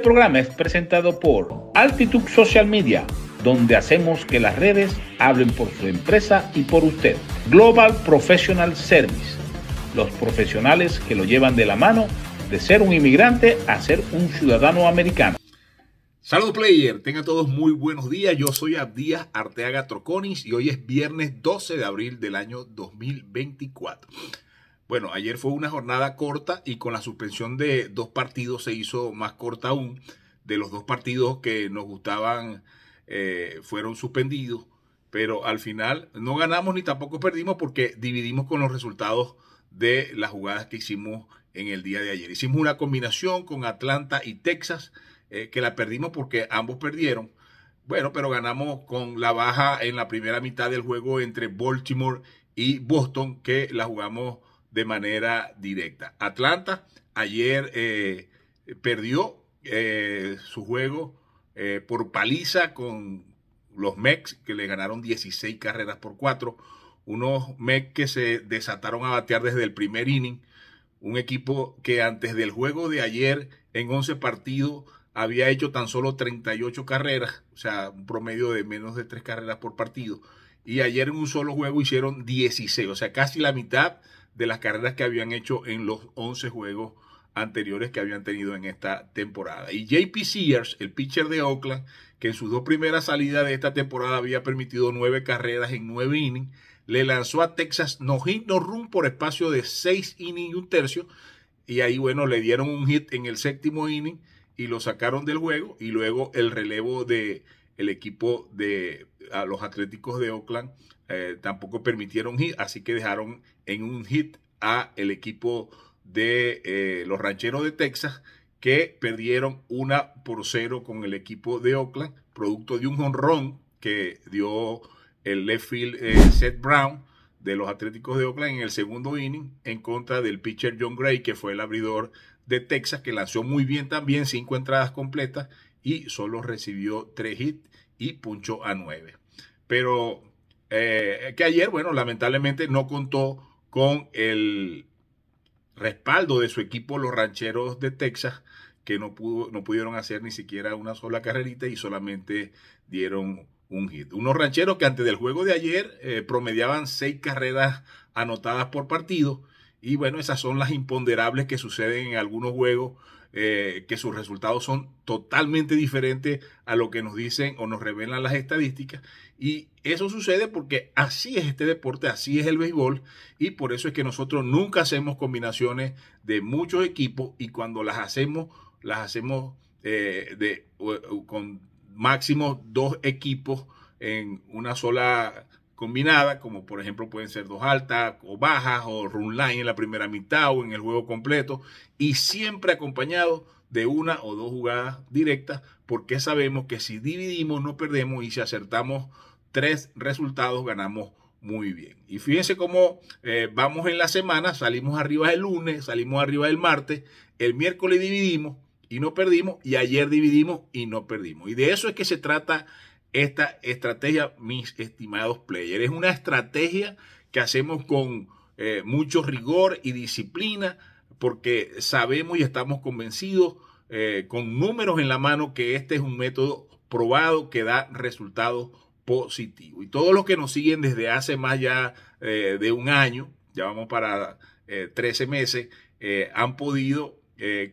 Este programa es presentado por Altitude Social Media, donde hacemos que las redes hablen por su empresa y por usted. Global Professional Service, los profesionales que lo llevan de la mano de ser un inmigrante a ser un ciudadano americano. Saludos player, tengan todos muy buenos días. Yo soy Abdías Arteaga Troconis y hoy es viernes 12 de abril del año 2024. Bueno, ayer fue una jornada corta y con la suspensión de dos partidos se hizo más corta aún. De los dos partidos que nos gustaban eh, fueron suspendidos, pero al final no ganamos ni tampoco perdimos porque dividimos con los resultados de las jugadas que hicimos en el día de ayer. Hicimos una combinación con Atlanta y Texas eh, que la perdimos porque ambos perdieron. Bueno, pero ganamos con la baja en la primera mitad del juego entre Baltimore y Boston que la jugamos de manera directa. Atlanta ayer eh, perdió eh, su juego eh, por paliza con los Mex, que le ganaron 16 carreras por 4. Unos Mex que se desataron a batear desde el primer inning. Un equipo que antes del juego de ayer, en 11 partidos, había hecho tan solo 38 carreras, o sea, un promedio de menos de 3 carreras por partido. Y ayer en un solo juego hicieron 16, o sea, casi la mitad de las carreras que habían hecho en los 11 juegos anteriores que habían tenido en esta temporada. Y JP Sears, el pitcher de Oakland, que en sus dos primeras salidas de esta temporada había permitido nueve carreras en nueve innings, le lanzó a Texas no hit, no run por espacio de seis innings y un tercio. Y ahí, bueno, le dieron un hit en el séptimo inning y lo sacaron del juego. Y luego el relevo de equipo de a los Atléticos de Oakland eh, tampoco permitieron hit, así que dejaron en un hit a el equipo de eh, los rancheros de Texas que perdieron una por cero con el equipo de Oakland, producto de un honrón que dio el left field eh, Seth Brown de los Atléticos de Oakland en el segundo inning en contra del pitcher John Gray, que fue el abridor de Texas, que lanzó muy bien también, cinco entradas completas y solo recibió tres hits y punchó a nueve. Pero eh, que ayer, bueno, lamentablemente no contó con el respaldo de su equipo, los rancheros de Texas, que no, pudo, no pudieron hacer ni siquiera una sola carrerita y solamente dieron un hit. Unos rancheros que antes del juego de ayer eh, promediaban seis carreras anotadas por partido y bueno, esas son las imponderables que suceden en algunos juegos, eh, que sus resultados son totalmente diferentes a lo que nos dicen o nos revelan las estadísticas. Y eso sucede porque así es este deporte, así es el béisbol. Y por eso es que nosotros nunca hacemos combinaciones de muchos equipos y cuando las hacemos, las hacemos eh, de, con máximo dos equipos en una sola combinada, como por ejemplo pueden ser dos altas o bajas o run line en la primera mitad o en el juego completo y siempre acompañado de una o dos jugadas directas porque sabemos que si dividimos no perdemos y si acertamos tres resultados ganamos muy bien. Y fíjense cómo eh, vamos en la semana, salimos arriba el lunes, salimos arriba el martes, el miércoles dividimos y no perdimos y ayer dividimos y no perdimos. Y de eso es que se trata esta estrategia, mis estimados players. Es una estrategia que hacemos con eh, mucho rigor y disciplina porque sabemos y estamos convencidos eh, con números en la mano que este es un método probado que da resultados positivos. Y todos los que nos siguen desde hace más ya eh, de un año, ya vamos para 13 meses, han podido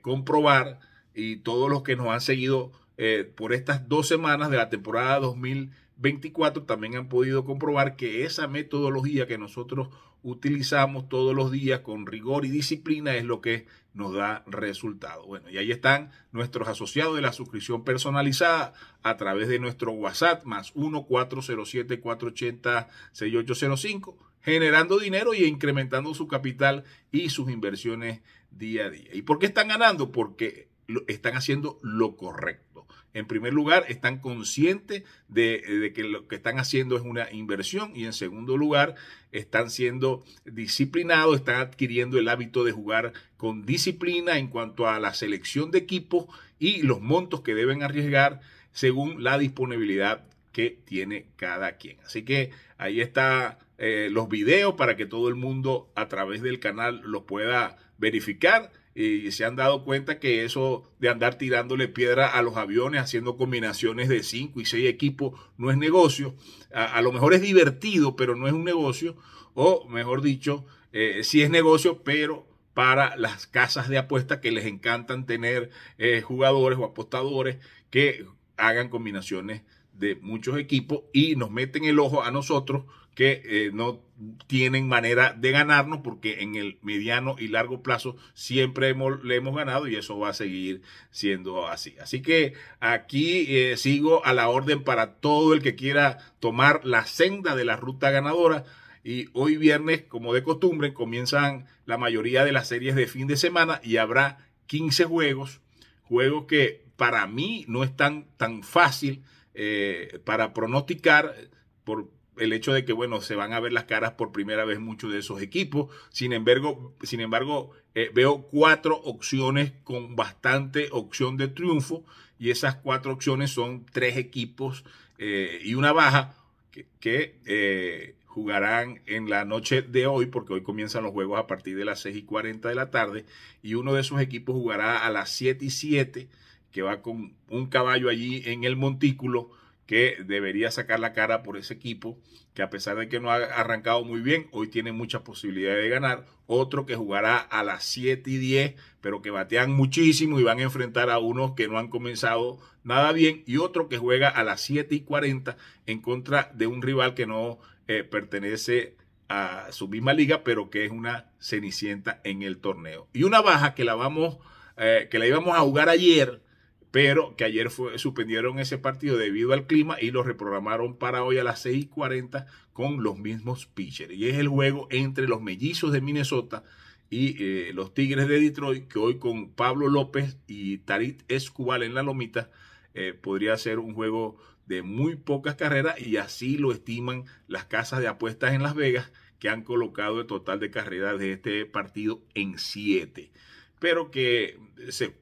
comprobar y todos los que nos han seguido eh, por estas dos semanas de la temporada 2024 también han podido comprobar que esa metodología que nosotros utilizamos todos los días con rigor y disciplina es lo que nos da resultado. Bueno, y ahí están nuestros asociados de la suscripción personalizada a través de nuestro WhatsApp más 1-407-480-6805, generando dinero y incrementando su capital y sus inversiones día a día. ¿Y por qué están ganando? Porque están haciendo lo correcto en primer lugar, están conscientes de, que lo que están haciendo es una inversión y en segundo lugar, están siendo disciplinados, están adquiriendo el hábito de jugar con disciplina en cuanto a la selección de equipos y los montos que deben arriesgar según la disponibilidad que tiene cada quien. Así que ahí está eh, los videos para que todo el mundo a través del canal los pueda verificar y se han dado cuenta que eso de andar tirándole piedra a los aviones, haciendo combinaciones de cinco y seis equipos, no es negocio. A, lo mejor es divertido, pero no es un negocio. O mejor dicho, si eh, sí es negocio, pero para las casas de apuestas que les encantan tener eh, jugadores o apostadores que hagan combinaciones de muchos equipos y nos meten el ojo a nosotros que eh, no tienen manera de ganarnos porque en el mediano y largo plazo siempre le hemos ganado y eso va a seguir siendo así. Así que aquí eh, sigo a la orden para todo el que quiera tomar la senda de la ruta ganadora. Y hoy viernes, como de costumbre, comienzan la mayoría de las series de fin de semana y habrá 15 juegos, juegos que para mí no están tan fácil eh, para pronosticar por el hecho de que, bueno, se van a ver las caras por primera vez muchos de esos equipos. Sin embargo, sin embargo eh, veo cuatro opciones con bastante opción de triunfo y esas cuatro opciones son tres equipos eh, y una baja que, jugarán en la noche de hoy, porque hoy comienzan los juegos a partir de las 6 y 40 de la tarde, y uno de esos equipos jugará a las 7 y 7 que va con un caballo allí en el montículo que debería sacar la cara por ese equipo, que a pesar de que no ha arrancado muy bien, hoy tiene muchas posibilidades de ganar. Otro que jugará a las 7 y 10, pero que batean muchísimo y van a enfrentar a unos que no han comenzado nada bien. Y otro que juega a las 7 y 40 en contra de un rival que no eh, pertenece a su misma liga, pero que es una cenicienta en el torneo. Y una baja que la vamos, eh, que la íbamos a jugar ayer, pero que ayer suspendieron ese partido debido al clima y lo reprogramaron para hoy a las 6.40 con los mismos pitchers. Y es el juego entre los mellizos de Minnesota y eh, los Tigres de Detroit, que hoy con Pablo López y Tarit Escubal en la lomita, eh, podría ser un juego de muy pocas carreras y así lo estiman las casas de apuestas en Las Vegas, que han colocado el total de carreras de este partido en 7 pero que se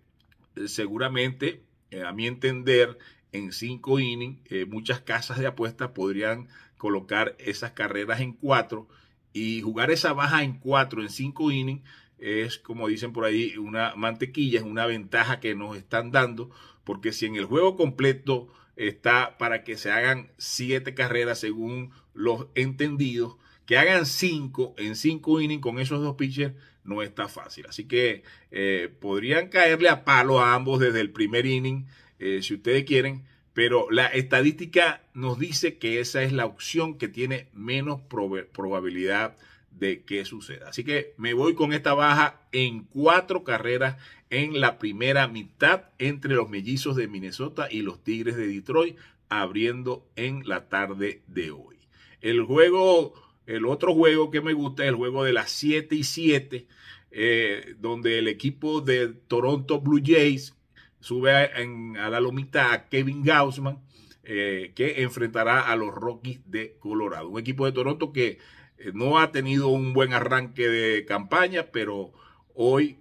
eh, seguramente, eh, a mi entender, en cinco innings, eh, muchas casas de apuestas podrían colocar esas carreras en cuatro y jugar esa baja en cuatro, en cinco innings, es como dicen por ahí, una mantequilla, es una ventaja que nos están dando, porque si en el juego completo está para que se hagan siete carreras según los entendidos, que hagan cinco en cinco innings con esos dos pitchers no está fácil. Así que eh, podrían caerle a palo a ambos desde el primer inning, eh, si ustedes quieren. Pero la estadística nos dice que esa es la opción que tiene menos probabilidad de que suceda. Así que me voy con esta baja en cuatro carreras en la primera mitad entre los mellizos de Minnesota y los Tigres de Detroit, abriendo en la tarde de hoy. El juego el otro juego que me gusta es el juego de las 7 y 7, eh, donde el equipo de Toronto Blue Jays sube a, la lomita a Kevin Gaussman, eh, que enfrentará a los Rockies de Colorado. Un equipo de Toronto que eh, no ha tenido un buen arranque de campaña, pero hoy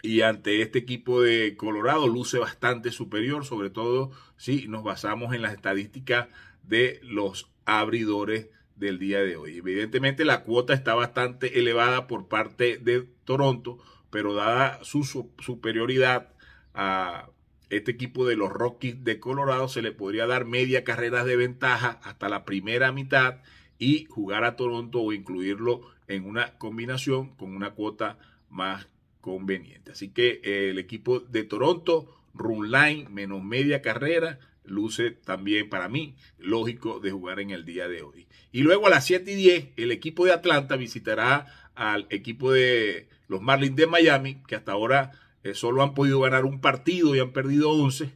y ante este equipo de Colorado luce bastante superior, sobre todo si nos basamos en las estadísticas de los abridores del día de hoy. Evidentemente la cuota está bastante elevada por parte de Toronto, pero dada su superioridad a este equipo de los Rockies de Colorado, se le podría dar media carrera de ventaja hasta la primera mitad y jugar a Toronto o incluirlo en una combinación con una cuota más conveniente. Así que eh, el equipo de Toronto, run line menos media carrera, luce también para mí lógico de jugar en el día de hoy. Y luego a las 7 y 10 el equipo de Atlanta visitará al equipo de los Marlins de Miami, que hasta ahora eh, solo han podido ganar un partido y han perdido 11.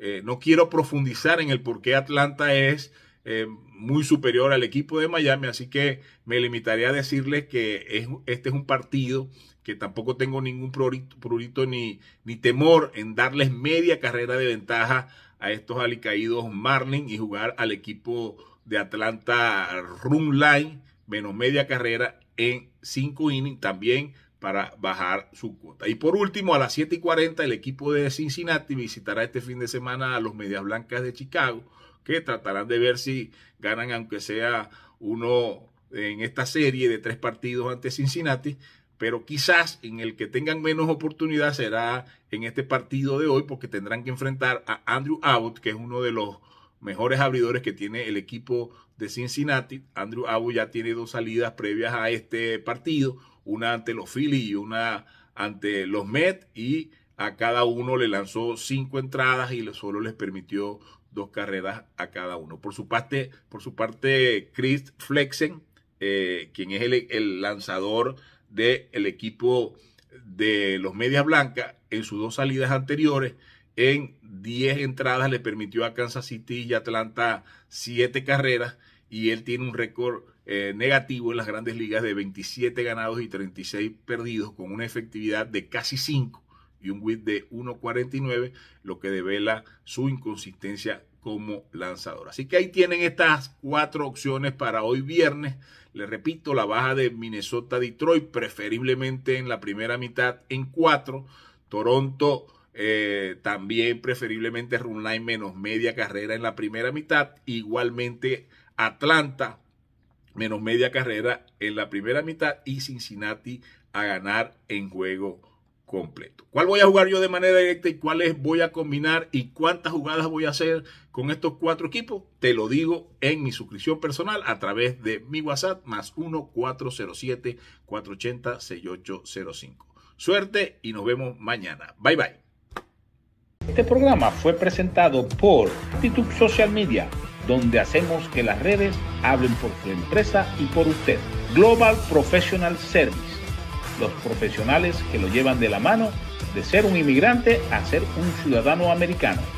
Eh, no quiero profundizar en el por qué Atlanta es eh, muy superior al equipo de Miami, así que me limitaré a decirles que este es un partido que tampoco tengo ningún prurito, ni, ni temor en darles media carrera de ventaja a estos alicaídos Marlin y jugar al equipo de Atlanta Run Line, menos media carrera en 5 innings también para bajar su cuota. Y por último, a las 7 y 40, el equipo de Cincinnati visitará este fin de semana a los Medias Blancas de Chicago, que tratarán de ver si ganan, aunque sea uno en esta serie de tres partidos ante Cincinnati pero quizás en el que tengan menos oportunidad será en este partido de hoy porque tendrán que enfrentar a Andrew Abbott, que es uno de los mejores abridores que tiene el equipo de Cincinnati. Andrew Abbott ya tiene dos salidas previas a este partido, una ante los Phillies y una ante los Mets y a cada uno le lanzó cinco entradas y solo les permitió dos carreras a cada uno. Por su parte, por su parte Chris Flexen, eh, quien es el, el lanzador del equipo de los Medias Blancas en sus dos salidas anteriores. En 10 entradas le permitió a Kansas City y Atlanta 7 carreras y él tiene un récord eh, negativo en las grandes ligas de 27 ganados y 36 perdidos con una efectividad de casi 5 y un whip de 1.49, lo que devela su inconsistencia como lanzador. Así que ahí tienen estas cuatro opciones para hoy viernes. Les repito, la baja de Minnesota-Detroit, preferiblemente en la primera mitad en cuatro. Toronto eh, también preferiblemente run line menos media carrera en la primera mitad. Igualmente Atlanta menos media carrera en la primera mitad y Cincinnati a ganar en juego completo. ¿Cuál voy a jugar yo de manera directa y cuáles voy a combinar y cuántas jugadas voy a hacer con estos cuatro equipos? Te lo digo en mi suscripción personal a través de mi WhatsApp más 1-407-480-6805. Suerte y nos vemos mañana. Bye bye. Este programa fue presentado por YouTube Social Media, donde hacemos que las redes hablen por tu empresa y por usted. Global Professional Service los profesionales que lo llevan de la mano de ser un inmigrante a ser un ciudadano americano.